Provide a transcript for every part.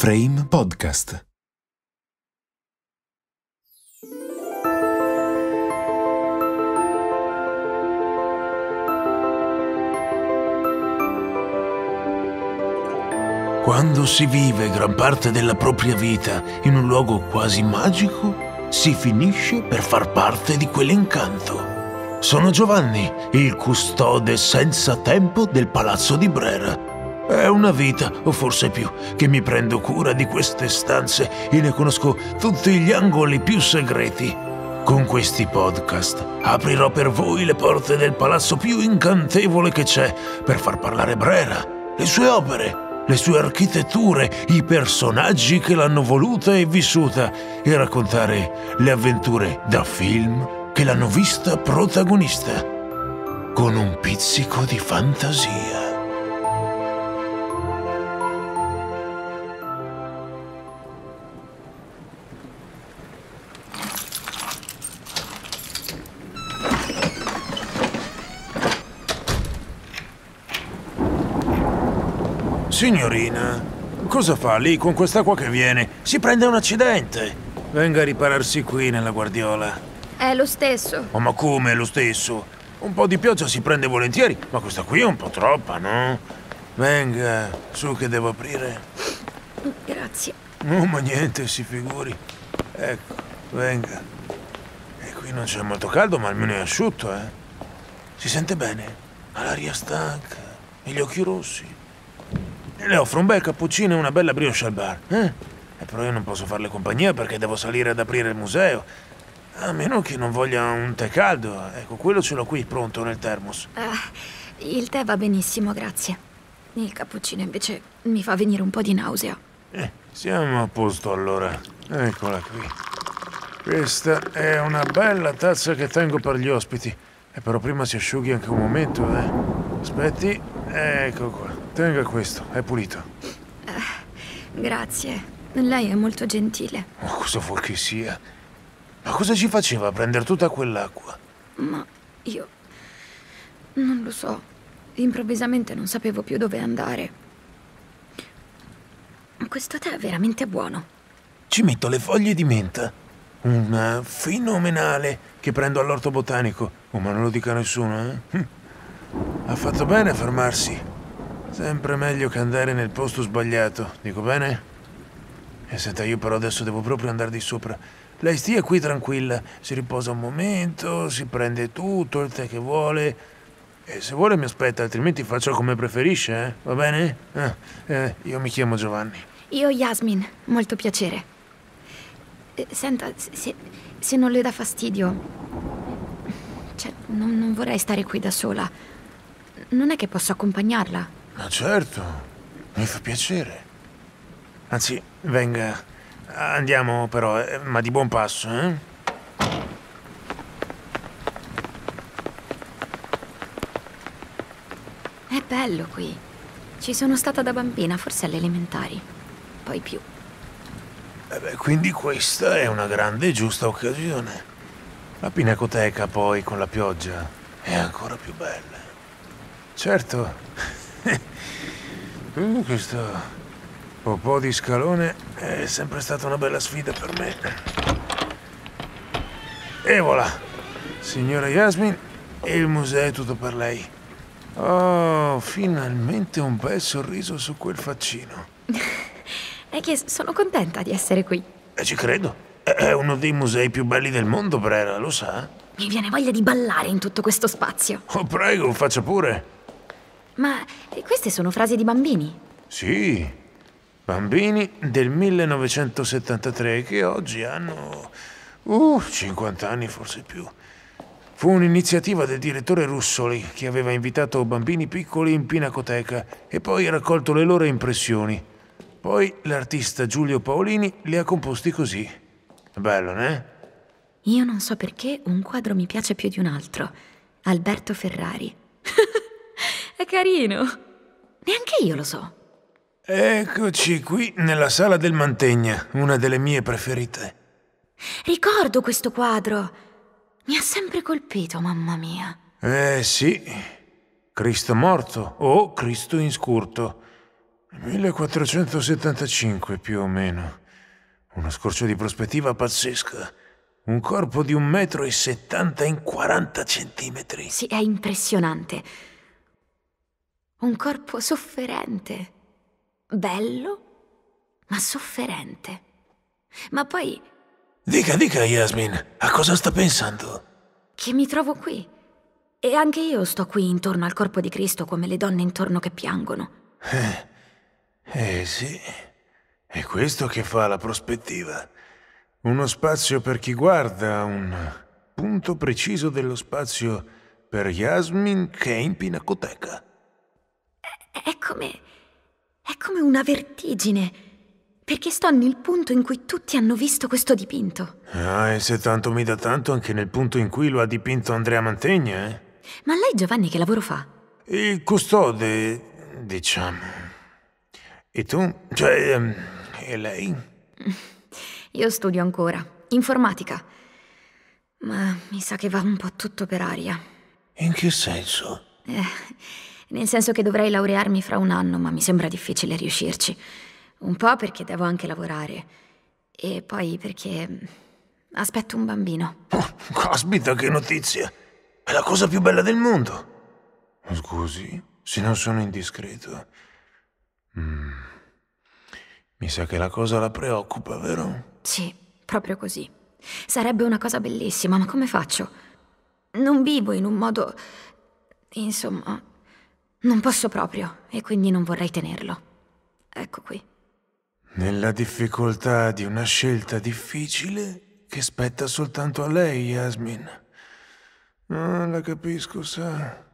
Frame Podcast. Quando si vive gran parte della propria vita in un luogo quasi magico, si finisce per far parte di quell'incanto. Sono Giovanni, il custode senza tempo del palazzo di Brera è una vita, o forse più, che mi prendo cura di queste stanze e ne conosco tutti gli angoli più segreti. Con questi podcast aprirò per voi le porte del palazzo più incantevole che c'è per far parlare Brera, le sue opere, le sue architetture, i personaggi che l'hanno voluta e vissuta e raccontare le avventure da film che l'hanno vista protagonista, con un pizzico di fantasia. Cosa fa lì con quest'acqua che viene? Si prende un accidente. Venga a ripararsi qui nella guardiola. È lo stesso. Oh, ma come è lo stesso? Un po' di pioggia si prende volentieri, ma questa qui è un po' troppa, no? Venga, su che devo aprire. Grazie. No, ma niente, si figuri. Ecco, venga. E qui non c'è molto caldo, ma almeno è asciutto, eh? Si sente bene? Ha l'aria stanca e gli occhi rossi le offro un bel cappuccino e una bella brioche al bar. Eh? eh? però io non posso farle compagnia perché devo salire ad aprire il museo. A meno che non voglia un tè caldo. Ecco, quello ce l'ho qui pronto nel thermos. Uh, il tè va benissimo, grazie. Il cappuccino invece mi fa venire un po' di nausea. Eh, siamo a posto allora. Eccola qui. Questa è una bella tazza che tengo per gli ospiti. E eh, però prima si asciughi anche un momento, eh. Aspetti, ecco qua. Tenga questo, è pulito. Uh, grazie. Lei è molto gentile. Ma cosa vuoi che sia? Ma cosa ci faceva a prendere tutta quell'acqua? Ma io... non lo so. Improvvisamente non sapevo più dove andare. Questo tè è veramente buono. Ci metto le foglie di menta. Una eh, fenomenale che prendo all'orto botanico. Oh, ma non lo dica nessuno, eh? Hm. Ha fatto bene a fermarsi. Sempre meglio che andare nel posto sbagliato, dico bene? E senta, io però adesso devo proprio andare di sopra. Lei stia qui tranquilla, si riposa un momento, si prende tutto il tè che vuole. E se vuole mi aspetta, altrimenti faccio come preferisce, eh? va bene? Ah, eh, io mi chiamo Giovanni. Io Yasmin, molto piacere. Eh, senta, se, se non le dà fastidio... Cioè, non, non vorrei stare qui da sola. Non è che posso accompagnarla. Ma certo, mi fa piacere. Anzi, venga, andiamo però, eh, ma di buon passo, eh? È bello qui. Ci sono stata da bambina, forse alle elementari. Poi più. Eh beh, quindi questa è una grande e giusta occasione. La pinacoteca poi con la pioggia è ancora più bella. Certo, Mm, questo un po' di scalone è sempre stata una bella sfida per me. E voilà, signora Yasmin, il museo è tutto per lei. Oh, finalmente un bel sorriso su quel faccino. è che sono contenta di essere qui. E eh, ci credo. È uno dei musei più belli del mondo, Brera, lo sa? Mi viene voglia di ballare in tutto questo spazio. Oh, prego, faccia pure. Ma eh, queste sono frasi di bambini? Sì, bambini del 1973 che oggi hanno uh, 50 anni forse più. Fu un'iniziativa del direttore Russoli che aveva invitato bambini piccoli in pinacoteca e poi raccolto le loro impressioni. Poi l'artista Giulio Paolini li ha composti così. Bello, ne? Io non so perché un quadro mi piace più di un altro. Alberto Ferrari. È carino. Neanche io lo so. Eccoci qui nella sala del Mantegna, una delle mie preferite. Ricordo questo quadro. Mi ha sempre colpito, mamma mia. Eh sì. Cristo morto o Cristo in scurto. 1475 più o meno. Uno scorcio di prospettiva pazzesca. Un corpo di un metro e settanta in 40 centimetri. Sì, è impressionante. Un corpo sofferente. Bello, ma sofferente. Ma poi... Dica, dica, Yasmin, a cosa sta pensando? Che mi trovo qui. E anche io sto qui intorno al corpo di Cristo come le donne intorno che piangono. Eh, eh sì. È questo che fa la prospettiva. Uno spazio per chi guarda, un punto preciso dello spazio per Yasmin che è in pinacoteca. È come... è come una vertigine, perché sto nel punto in cui tutti hanno visto questo dipinto. Ah, e se tanto mi dà tanto anche nel punto in cui lo ha dipinto Andrea Mantegna, eh? Ma lei Giovanni che lavoro fa? Il custode, diciamo. E tu? Cioè, ehm, e lei? Io studio ancora, informatica. Ma mi sa che va un po' tutto per aria. In che senso? Eh, nel senso che dovrei laurearmi fra un anno, ma mi sembra difficile riuscirci. Un po' perché devo anche lavorare e poi perché mm, aspetto un bambino. Oh, caspita, che notizia! È la cosa più bella del mondo! Scusi, se non sono indiscreto. Mm. Mi sa che la cosa la preoccupa, vero? Sì, proprio così. Sarebbe una cosa bellissima, ma come faccio? Non vivo in un modo... Insomma, non posso proprio, e quindi non vorrei tenerlo. Ecco qui. Nella difficoltà di una scelta difficile che spetta soltanto a lei, Yasmin. Ah, la capisco, sa.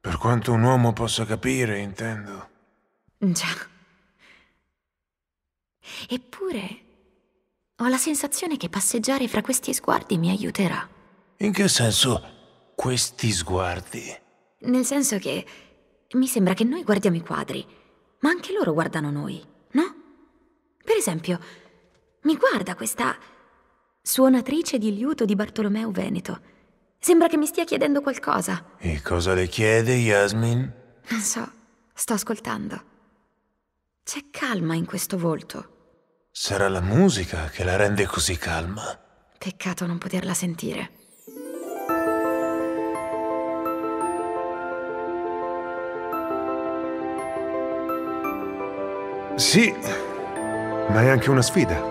Per quanto un uomo possa capire, intendo. Già. Eppure, ho la sensazione che passeggiare fra questi sguardi mi aiuterà. In che senso questi sguardi? Nel senso che mi sembra che noi guardiamo i quadri, ma anche loro guardano noi, no? Per esempio, mi guarda questa suonatrice di liuto di Bartolomeo Veneto. Sembra che mi stia chiedendo qualcosa. E cosa le chiede, Yasmin? Non so, sto ascoltando. C'è calma in questo volto. Sarà la musica che la rende così calma. Peccato non poterla sentire. Sì, ma è anche una sfida.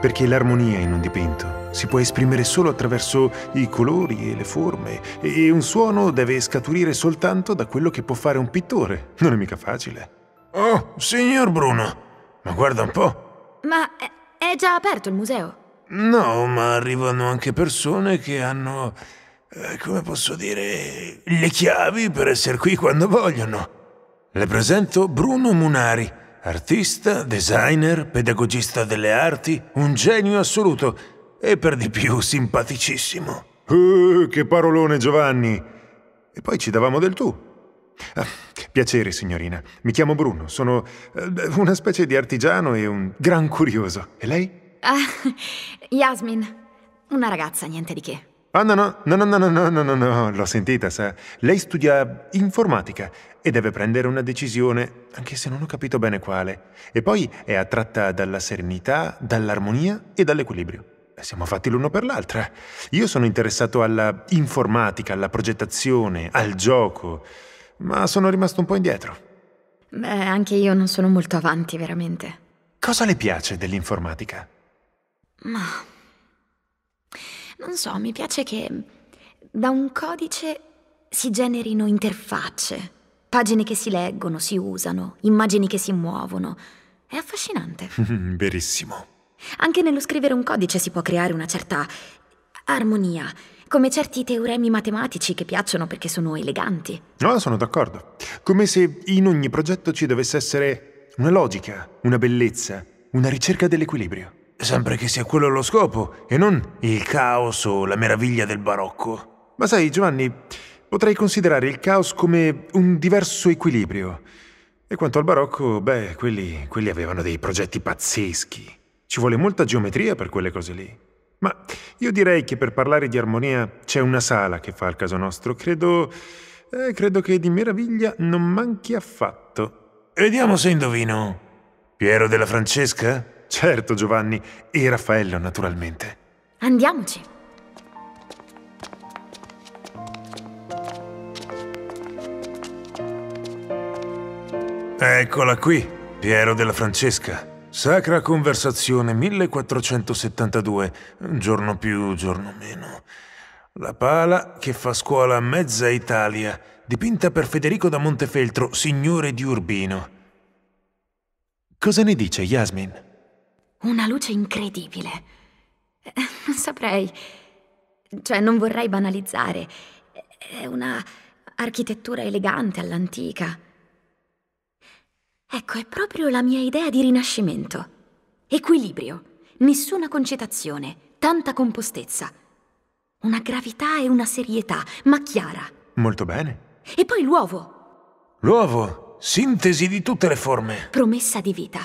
Perché l'armonia in un dipinto si può esprimere solo attraverso i colori e le forme, e un suono deve scaturire soltanto da quello che può fare un pittore. Non è mica facile. Oh, signor Bruno, ma guarda un po'. Ma è già aperto il museo? No, ma arrivano anche persone che hanno, eh, come posso dire, le chiavi per essere qui quando vogliono. Le presento Bruno Munari Artista, designer, pedagogista delle arti, un genio assoluto e per di più simpaticissimo. Uh, che parolone, Giovanni! E poi ci davamo del tu. Ah, piacere, signorina. Mi chiamo Bruno. Sono eh, una specie di artigiano e un gran curioso. E lei? Ah, Yasmin. Una ragazza, niente di che. Ah no, no, no, no, no, no, no, no, no, l'ho sentita, sa. Lei studia informatica e deve prendere una decisione, anche se non ho capito bene quale. E poi è attratta dalla serenità, dall'armonia e dall'equilibrio. Siamo fatti l'uno per l'altra. Io sono interessato alla informatica, alla progettazione, al gioco, ma sono rimasto un po' indietro. Beh, anche io non sono molto avanti, veramente. Cosa le piace dell'informatica? Ma non so, mi piace che mm, da un codice si generino interfacce, pagine che si leggono, si usano, immagini che si muovono. È affascinante. Verissimo. Anche nello scrivere un codice si può creare una certa armonia, come certi teoremi matematici che piacciono perché sono eleganti. No, sono d'accordo. Come se in ogni progetto ci dovesse essere una logica, una bellezza, una ricerca dell'equilibrio sempre che sia quello lo scopo e non il caos o la meraviglia del barocco. Ma sai, Giovanni, potrei considerare il caos come un diverso equilibrio. E quanto al barocco, beh, quelli, quelli avevano dei progetti pazzeschi. Ci vuole molta geometria per quelle cose lì. Ma io direi che per parlare di armonia c'è una sala che fa al caso nostro. Credo. Eh, credo che di meraviglia non manchi affatto. Vediamo se indovino. Piero della Francesca? Certo, Giovanni. E Raffaello, naturalmente. Andiamoci. Eccola qui, Piero della Francesca. Sacra conversazione 1472, giorno più, giorno meno. La pala che fa scuola a mezza Italia, dipinta per Federico da Montefeltro, signore di Urbino. Cosa ne dice Yasmin? Una luce incredibile. Eh, non saprei. Cioè, non vorrei banalizzare. È una architettura elegante all'antica. Ecco, è proprio la mia idea di rinascimento. Equilibrio, nessuna concitazione, tanta compostezza. Una gravità e una serietà, ma chiara. Molto bene. E poi l'uovo. L'uovo, sintesi di tutte le forme. Promessa di vita.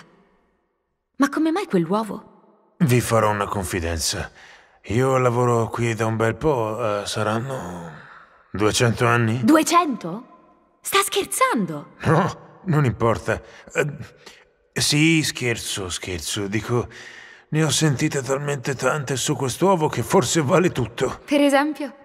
Ma come mai quell'uovo? Vi farò una confidenza. Io lavoro qui da un bel po', eh, saranno 200 anni? 200? Sta scherzando? No, non importa. Eh, sì, scherzo, scherzo. Dico, ne ho sentite talmente tante su quest'uovo che forse vale tutto. Per esempio?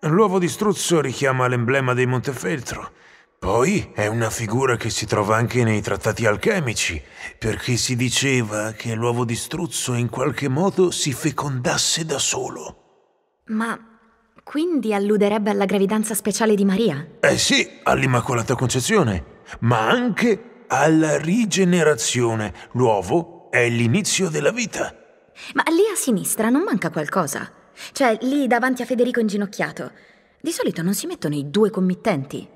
L'uovo di struzzo richiama l'emblema dei Montefeltro. Poi è una figura che si trova anche nei trattati alchemici, perché si diceva che l'uovo distruzzo in qualche modo si fecondasse da solo. Ma quindi alluderebbe alla gravidanza speciale di Maria? Eh sì, all'Immacolata Concezione, ma anche alla rigenerazione. L'uovo è l'inizio della vita. Ma lì a sinistra non manca qualcosa. Cioè, lì davanti a Federico inginocchiato. Di solito non si mettono i due committenti.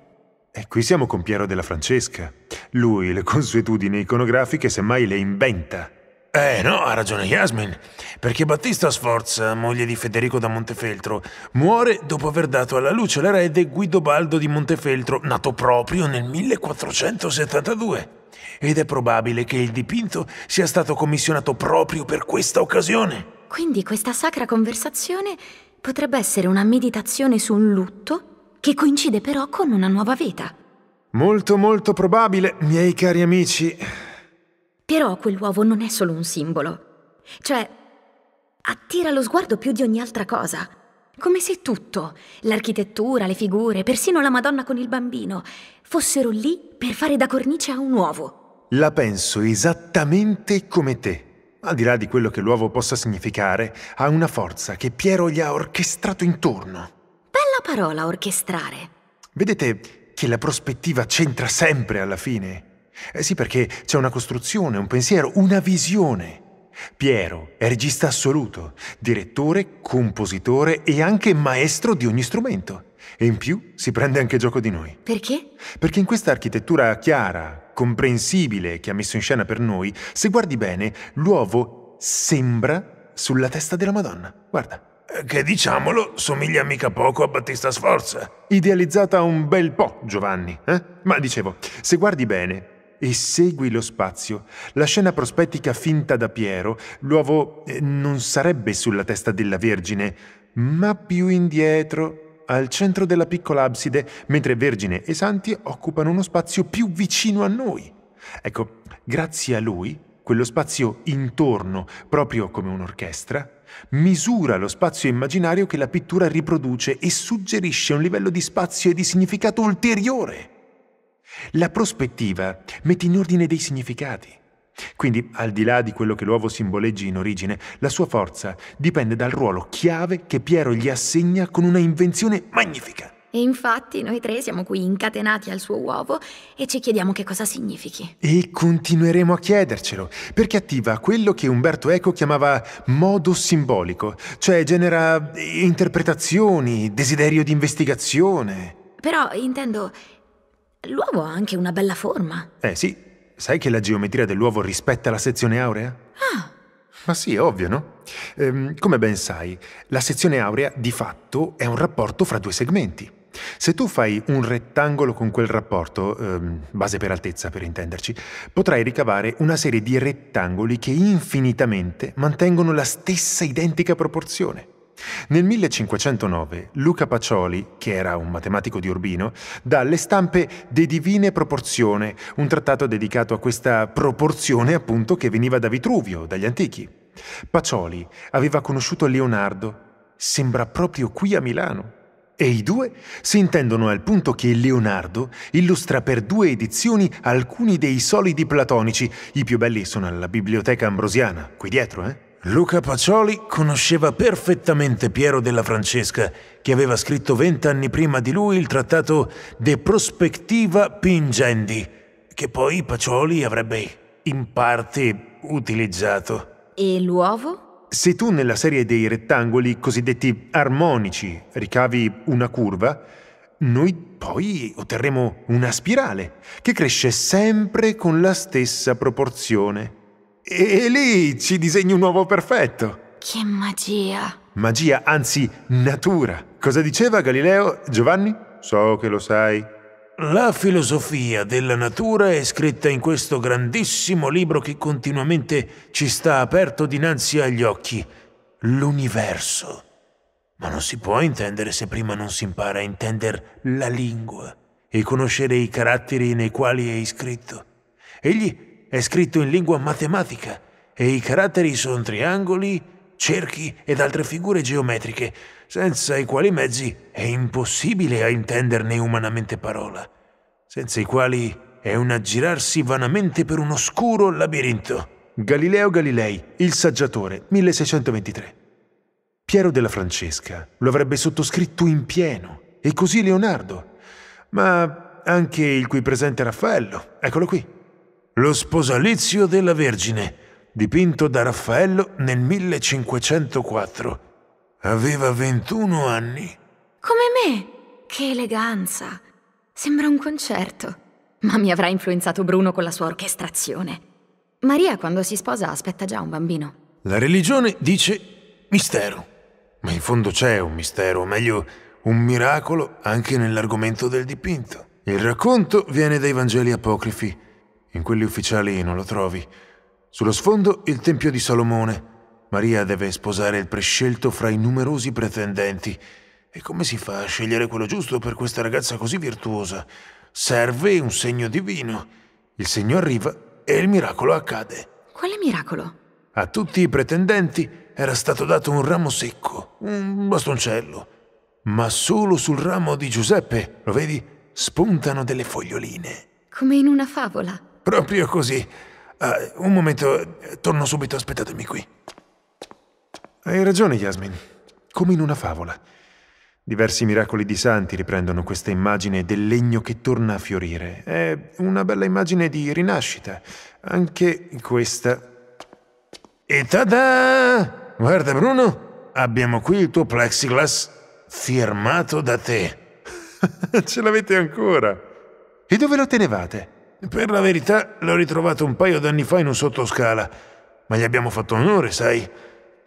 E qui siamo con Piero della Francesca. Lui le consuetudini iconografiche semmai le inventa. Eh no, ha ragione Yasmin, perché Battista Sforza, moglie di Federico da Montefeltro, muore dopo aver dato alla luce l'erede Guidobaldo di Montefeltro, nato proprio nel 1472. Ed è probabile che il dipinto sia stato commissionato proprio per questa occasione. Quindi questa sacra conversazione potrebbe essere una meditazione su un lutto che coincide però con una nuova vita. Molto molto probabile, miei cari amici. Però quell'uovo non è solo un simbolo. Cioè, attira lo sguardo più di ogni altra cosa. Come se tutto, l'architettura, le figure, persino la Madonna con il bambino, fossero lì per fare da cornice a un uovo. La penso esattamente come te. Al di là di quello che l'uovo possa significare, ha una forza che Piero gli ha orchestrato intorno parola orchestrare. Vedete che la prospettiva c'entra sempre alla fine? Eh sì, perché c'è una costruzione, un pensiero, una visione. Piero è regista assoluto, direttore, compositore e anche maestro di ogni strumento. E in più si prende anche gioco di noi. Perché? Perché in questa architettura chiara, comprensibile che ha messo in scena per noi, se guardi bene, l'uovo sembra sulla testa della Madonna. Guarda. Eh, che diciamolo somiglia mica poco a Battista Sforza. Idealizzata un bel po', Giovanni. Eh? Ma dicevo, se guardi bene e segui lo spazio, la scena prospettica finta da Piero, l'uovo eh, non sarebbe sulla testa della Vergine, ma più indietro, al centro della piccola abside, mentre Vergine e Santi occupano uno spazio più vicino a noi. Ecco, grazie a lui quello spazio intorno, proprio come un'orchestra, misura lo spazio immaginario che la pittura riproduce e suggerisce un livello di spazio e di significato ulteriore. La prospettiva mette in ordine dei significati. Quindi, al di là di quello che l'uovo simboleggi in origine, la sua forza dipende dal ruolo chiave che Piero gli assegna con una invenzione magnifica. E infatti noi tre siamo qui incatenati al suo uovo e ci chiediamo che cosa significhi. E continueremo a chiedercelo, perché attiva quello che Umberto Eco chiamava modo simbolico, cioè genera interpretazioni, desiderio di investigazione. Però intendo, l'uovo ha anche una bella forma. Eh sì, sai che la geometria dell'uovo rispetta la sezione aurea? Ah. Ma sì, è ovvio, no? Ehm, come ben sai, la sezione aurea di fatto è un rapporto fra due segmenti. Se tu fai un rettangolo con quel rapporto, ehm, base per altezza per intenderci, potrai ricavare una serie di rettangoli che infinitamente mantengono la stessa identica proporzione. Nel 1509 Luca Pacioli, che era un matematico di Urbino, dà alle stampe De Divine Proporzione, un trattato dedicato a questa proporzione appunto che veniva da Vitruvio, dagli antichi. Pacioli aveva conosciuto Leonardo, sembra proprio qui a Milano e i due si intendono al punto che Leonardo illustra per due edizioni alcuni dei solidi platonici. I più belli sono alla Biblioteca Ambrosiana, qui dietro, eh? Luca Pacioli conosceva perfettamente Piero della Francesca, che aveva scritto vent'anni prima di lui il trattato De Prospectiva Pingendi, che poi Pacioli avrebbe in parte utilizzato. E l'uovo? Se tu nella serie dei rettangoli cosiddetti armonici ricavi una curva, noi poi otterremo una spirale che cresce sempre con la stessa proporzione. E lì ci disegni un uovo perfetto. Che magia! Magia, anzi natura. Cosa diceva Galileo Giovanni? So che lo sai. La filosofia della natura è scritta in questo grandissimo libro che continuamente ci sta aperto dinanzi agli occhi, l'universo. Ma non si può intendere se prima non si impara a intendere la lingua e conoscere i caratteri nei quali è iscritto. Egli è scritto in lingua matematica e i caratteri sono triangoli, cerchi ed altre figure geometriche senza i quali mezzi è impossibile a intenderne umanamente parola, senza i quali è un aggirarsi vanamente per un oscuro labirinto. Galileo Galilei, il saggiatore, 1623. Piero della Francesca lo avrebbe sottoscritto in pieno, e così Leonardo, ma anche il qui presente Raffaello, eccolo qui. Lo sposalizio della Vergine, dipinto da Raffaello nel 1504 Aveva 21 anni. Come me! Che eleganza! Sembra un concerto. Ma mi avrà influenzato Bruno con la sua orchestrazione. Maria quando si sposa aspetta già un bambino. La religione dice mistero. Ma in fondo c'è un mistero, o meglio, un miracolo anche nell'argomento del dipinto. Il racconto viene dai Vangeli apocrifi. In quelli ufficiali non lo trovi. Sullo sfondo il Tempio di Salomone Maria deve sposare il prescelto fra i numerosi pretendenti. E come si fa a scegliere quello giusto per questa ragazza così virtuosa? Serve un segno divino. Il segno arriva e il miracolo accade. Quale miracolo? A tutti i pretendenti era stato dato un ramo secco, un bastoncello. Ma solo sul ramo di Giuseppe, lo vedi, spuntano delle foglioline. Come in una favola. Proprio così. Uh, un momento, torno subito, aspettatemi qui. Hai ragione, Yasmin. Come in una favola. Diversi miracoli di santi riprendono questa immagine del legno che torna a fiorire. È una bella immagine di rinascita. Anche questa. E tada! Guarda, Bruno, abbiamo qui il tuo plexiglass firmato da te. Ce l'avete ancora. E dove lo tenevate? Per la verità, l'ho ritrovato un paio d'anni fa in un sottoscala. Ma gli abbiamo fatto onore, sai?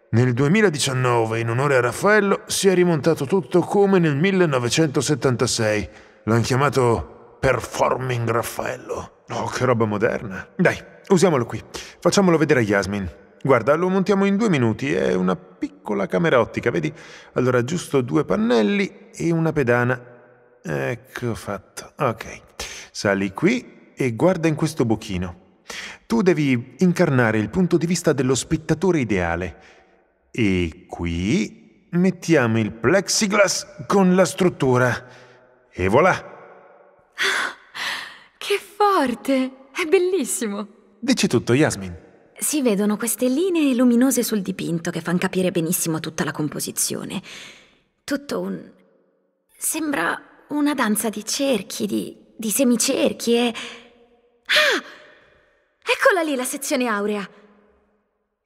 Nel 2019, in onore a Raffaello, si è rimontato tutto come nel 1976. L'hanno chiamato Performing Raffaello. Oh, che roba moderna. Dai, usiamolo qui. Facciamolo vedere a Yasmin. Guarda, lo montiamo in due minuti. È una piccola camera ottica, vedi? Allora, giusto due pannelli e una pedana. Ecco fatto. Ok. Sali qui e guarda in questo bocchino. Tu devi incarnare il punto di vista dello spettatore ideale e qui mettiamo il plexiglass con la struttura. E voilà! Che forte! È bellissimo! Dici tutto, Yasmin. Si vedono queste linee luminose sul dipinto che fanno capire benissimo tutta la composizione. Tutto un... sembra una danza di cerchi, di, di semicerchi e... Eh. Ah! Eccola lì la sezione aurea!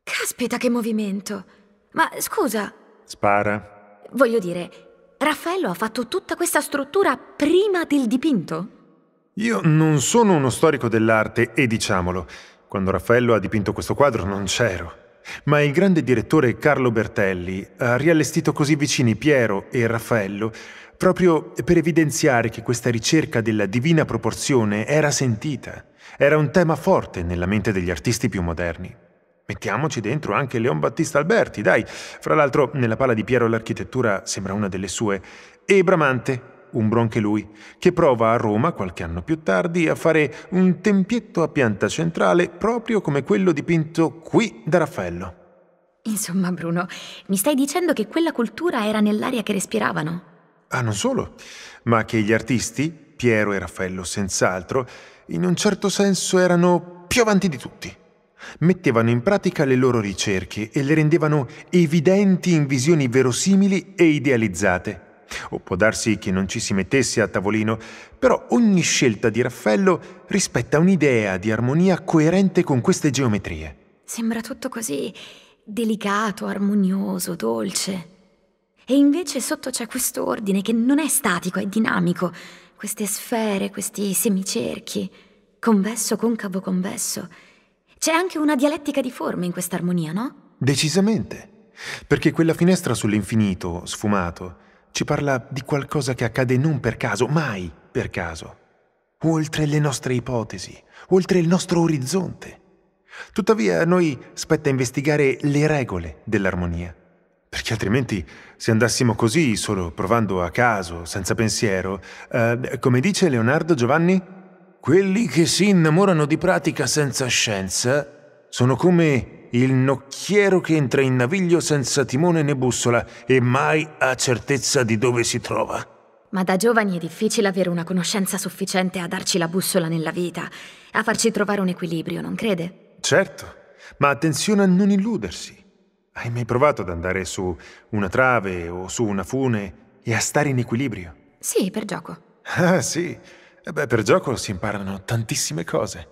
Caspita che movimento! Ma scusa. Spara. Voglio dire, Raffaello ha fatto tutta questa struttura prima del dipinto? Io non sono uno storico dell'arte e diciamolo, quando Raffaello ha dipinto questo quadro non c'ero. Ma il grande direttore Carlo Bertelli ha riallestito così vicini Piero e Raffaello proprio per evidenziare che questa ricerca della divina proporzione era sentita, era un tema forte nella mente degli artisti più moderni. Mettiamoci dentro anche Leon Battista Alberti, dai. Fra l'altro, nella pala di Piero l'architettura sembra una delle sue. E Bramante, un bronche lui, che prova a Roma, qualche anno più tardi, a fare un tempietto a pianta centrale proprio come quello dipinto qui da Raffaello. Insomma, Bruno, mi stai dicendo che quella cultura era nell'aria che respiravano? Ah, non solo, ma che gli artisti, Piero e Raffaello senz'altro, in un certo senso erano più avanti di tutti mettevano in pratica le loro ricerche e le rendevano evidenti in visioni verosimili e idealizzate. O può darsi che non ci si mettesse a tavolino, però ogni scelta di Raffaello rispetta un'idea di armonia coerente con queste geometrie. Sembra tutto così delicato, armonioso, dolce. E invece sotto c'è questo ordine che non è statico, è dinamico. Queste sfere, questi semicerchi, convesso, concavo, convesso c'è anche una dialettica di forme in questa armonia, no? Decisamente. Perché quella finestra sull'infinito, sfumato, ci parla di qualcosa che accade non per caso, mai per caso. Oltre le nostre ipotesi, oltre il nostro orizzonte. Tuttavia a noi spetta investigare le regole dell'armonia. Perché altrimenti, se andassimo così, solo provando a caso, senza pensiero, eh, come dice Leonardo Giovanni, quelli che si innamorano di pratica senza scienza sono come il nocchiero che entra in naviglio senza timone né bussola e mai ha certezza di dove si trova. Ma da giovani è difficile avere una conoscenza sufficiente a darci la bussola nella vita, a farci trovare un equilibrio, non crede? Certo, ma attenzione a non illudersi. Hai mai provato ad andare su una trave o su una fune e a stare in equilibrio? Sì, per gioco. Ah, sì. E beh, per gioco si imparano tantissime cose.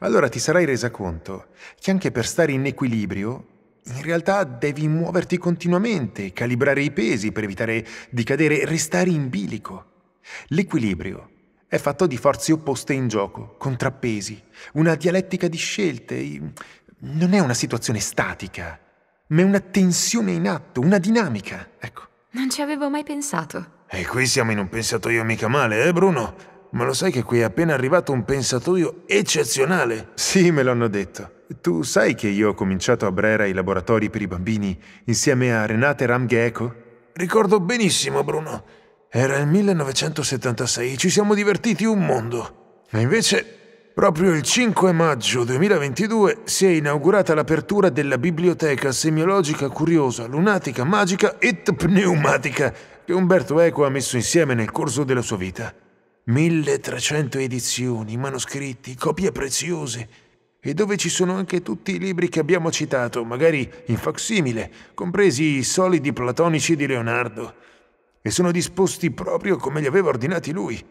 Allora ti sarai resa conto che anche per stare in equilibrio, in realtà devi muoverti continuamente, calibrare i pesi per evitare di cadere e restare in bilico. L'equilibrio è fatto di forze opposte in gioco, contrappesi, una dialettica di scelte. Non è una situazione statica, ma è una tensione in atto, una dinamica. Ecco. Non ci avevo mai pensato. E qui siamo in un pensato io mica male, eh Bruno? ma lo sai che qui è appena arrivato un pensatoio eccezionale? Sì, me l'hanno detto. Tu sai che io ho cominciato a Brera i laboratori per i bambini insieme a Renate Ramgheco? Ricordo benissimo, Bruno. Era il 1976, ci siamo divertiti un mondo. E invece Proprio il 5 maggio 2022 si è inaugurata l'apertura della biblioteca semiologica curiosa, lunatica, magica e pneumatica che Umberto Eco ha messo insieme nel corso della sua vita. 1300 edizioni, manoscritti, copie preziose, e dove ci sono anche tutti i libri che abbiamo citato, magari in facsimile, compresi i solidi platonici di Leonardo. E sono disposti proprio come li aveva ordinati lui.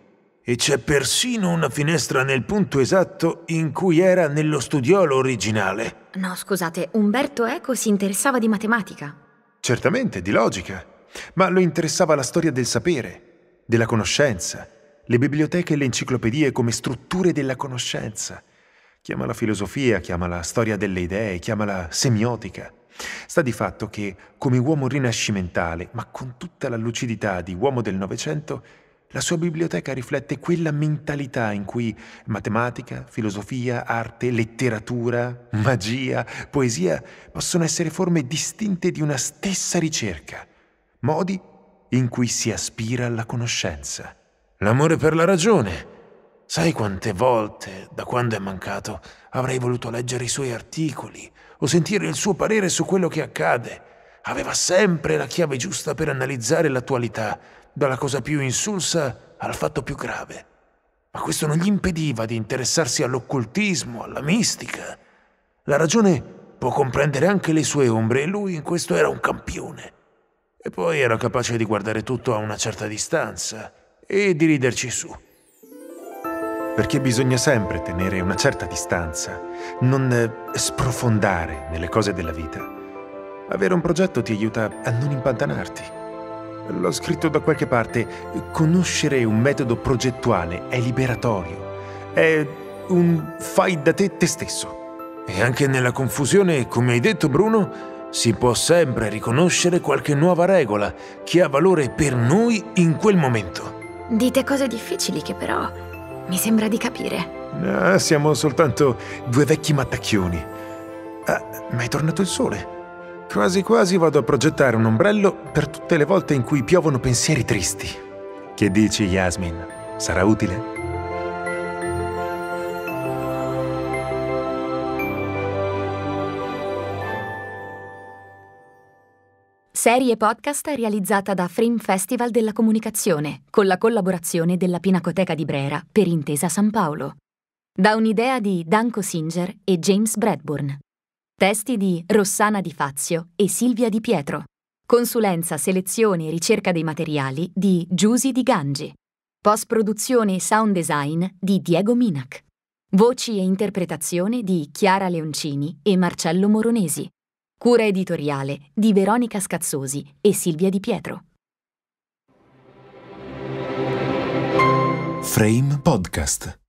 E c'è persino una finestra nel punto esatto in cui era nello studiolo originale. No, scusate, Umberto Eco si interessava di matematica. Certamente, di logica. Ma lo interessava la storia del sapere, della conoscenza le biblioteche e le enciclopedie come strutture della conoscenza. Chiamala filosofia, chiamala storia delle idee, chiamala semiotica. Sta di fatto che, come uomo rinascimentale, ma con tutta la lucidità di uomo del Novecento, la sua biblioteca riflette quella mentalità in cui matematica, filosofia, arte, letteratura, magia, poesia possono essere forme distinte di una stessa ricerca, modi in cui si aspira alla conoscenza. L'amore per la ragione. Sai quante volte, da quando è mancato, avrei voluto leggere i suoi articoli o sentire il suo parere su quello che accade. Aveva sempre la chiave giusta per analizzare l'attualità, dalla cosa più insulsa al fatto più grave. Ma questo non gli impediva di interessarsi all'occultismo, alla mistica. La ragione può comprendere anche le sue ombre e lui in questo era un campione. E poi era capace di guardare tutto a una certa distanza e di riderci su. Perché bisogna sempre tenere una certa distanza, non eh, sprofondare nelle cose della vita. Avere un progetto ti aiuta a non impantanarti. L'ho scritto da qualche parte, conoscere un metodo progettuale è liberatorio, è un fai da te te stesso. E anche nella confusione, come hai detto Bruno, si può sempre riconoscere qualche nuova regola che ha valore per noi in quel momento. Dite cose difficili che però mi sembra di capire. No, eh, siamo soltanto due vecchi mattacchioni. Ah, ma è tornato il sole. Quasi quasi vado a progettare un ombrello per tutte le volte in cui piovono pensieri tristi. Che dici, Yasmin? Sarà utile? Serie podcast realizzata da Frame Festival della Comunicazione, con la collaborazione della Pinacoteca di Brera per Intesa San Paolo. Da un'idea di Danko Singer e James Bradburn. Testi di Rossana Di Fazio e Silvia Di Pietro. Consulenza, selezione e ricerca dei materiali di Giusi Di Gangi. Post-produzione e sound design di Diego Minac. Voci e interpretazione di Chiara Leoncini e Marcello Moronesi. Cura editoriale di Veronica Scazzosi e Silvia Di Pietro. Frame Podcast.